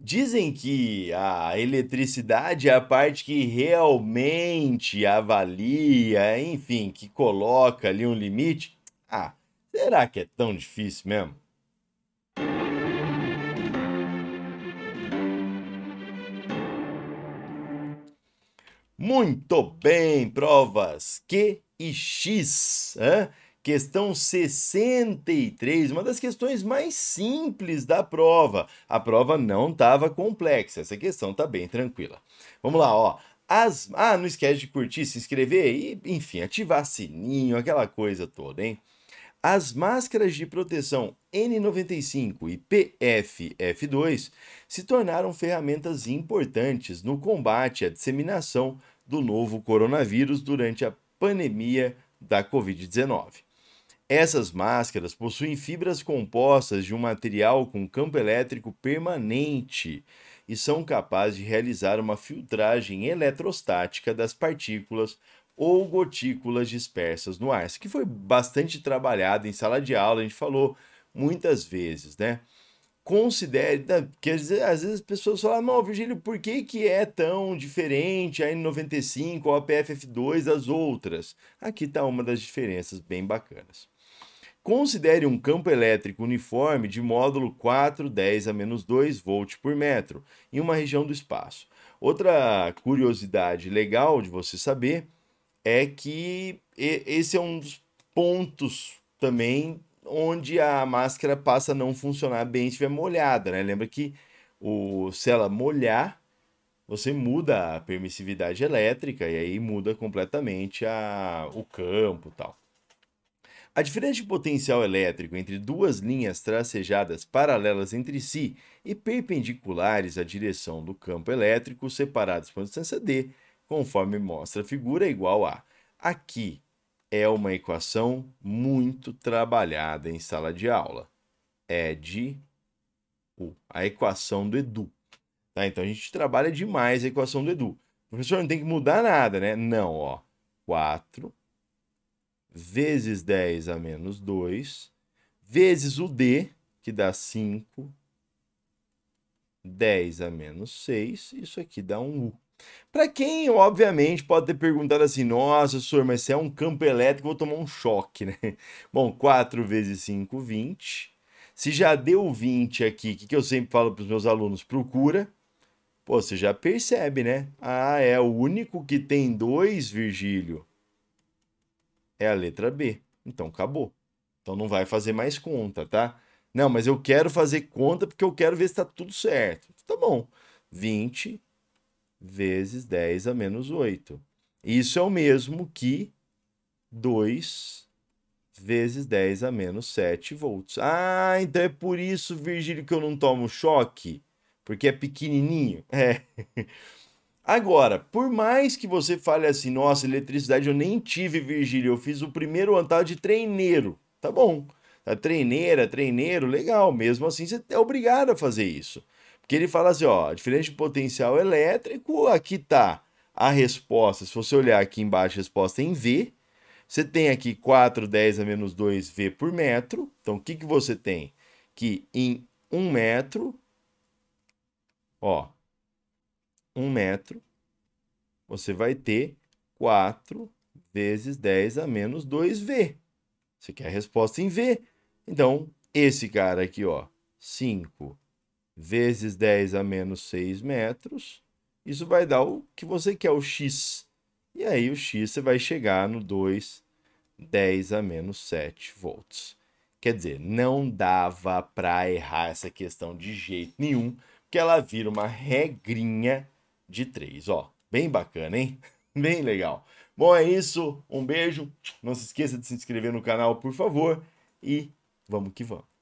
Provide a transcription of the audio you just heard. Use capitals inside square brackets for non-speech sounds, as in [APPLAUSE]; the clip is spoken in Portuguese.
Dizem que a eletricidade é a parte que realmente avalia, enfim, que coloca ali um limite. Ah, será que é tão difícil mesmo? Muito bem, provas Q e X. Hein? Questão 63, uma das questões mais simples da prova. A prova não estava complexa, essa questão está bem tranquila. Vamos lá, ó. As... Ah, não esquece de curtir, se inscrever e, enfim, ativar sininho, aquela coisa toda, hein? As máscaras de proteção N95 e PFF2 se tornaram ferramentas importantes no combate à disseminação do novo coronavírus durante a pandemia da Covid-19. Essas máscaras possuem fibras compostas de um material com campo elétrico permanente e são capazes de realizar uma filtragem eletrostática das partículas ou gotículas dispersas no ar. Isso que foi bastante trabalhado em sala de aula, a gente falou muitas vezes, né? Considere, porque né, às vezes as pessoas falam, não, Virgílio, por que, que é tão diferente a N95 ou a PFF2 das outras? Aqui está uma das diferenças bem bacanas. Considere um campo elétrico uniforme de módulo 4, 10 a menos 2 volts por metro em uma região do espaço. Outra curiosidade legal de você saber é que esse é um dos pontos também onde a máscara passa a não funcionar bem se estiver molhada, né? Lembra que o, se ela molhar, você muda a permissividade elétrica e aí muda completamente a, o campo tal. A diferença de potencial elétrico entre duas linhas tracejadas paralelas entre si e perpendiculares à direção do campo elétrico separadas por distância d, conforme mostra a figura, é igual a. Aqui é uma equação muito trabalhada em sala de aula. É de U, a equação do Edu. Tá? Então a gente trabalha demais a equação do Edu. O professor não tem que mudar nada, né? Não, ó. 4 vezes 10 a menos 2, vezes o D, que dá 5, 10 a menos 6, isso aqui dá um U. Para quem, obviamente, pode ter perguntado assim, nossa, senhor, mas se é um campo elétrico, vou tomar um choque, [LAUGHS] né? Bom, 4 vezes 5, 20. Se já deu 20 aqui, o que, que eu sempre falo para os meus alunos? Procura. Pô, você já percebe, né? Ah, é o único que tem 2, Virgílio é a letra B. Então acabou. Então não vai fazer mais conta, tá? Não, mas eu quero fazer conta porque eu quero ver se está tudo certo. Tá bom. 20 vezes 10 a menos 8. Isso é o mesmo que 2 vezes 10 a menos 7 volts. Ah, então é por isso, Virgílio, que eu não tomo choque? Porque é pequenininho. É. Agora, por mais que você fale assim, nossa, eletricidade eu nem tive, Virgílio, eu fiz o primeiro andar de treineiro. Tá bom. Tá, treineira, treineiro, legal. Mesmo assim, você é obrigado a fazer isso. Porque ele fala assim, ó, diferente de potencial elétrico, aqui tá a resposta. Se você olhar aqui embaixo, a resposta é em V. Você tem aqui 4, 10 a menos 2 V por metro. Então, o que, que você tem? Que em 1 um metro, ó, 1 metro, você vai ter 4 vezes 10 a menos 2V. Você quer a resposta em V. Então, esse cara aqui, ó, 5 vezes 10 a menos 6 metros, isso vai dar o que você quer, o X. E aí o X você vai chegar no 2, 10 a menos 7 volts. Quer dizer, não dava para errar essa questão de jeito nenhum, porque ela vira uma regrinha de 3, ó. Bem bacana, hein? [LAUGHS] Bem legal. Bom, é isso. Um beijo. Não se esqueça de se inscrever no canal, por favor. E vamos que vamos.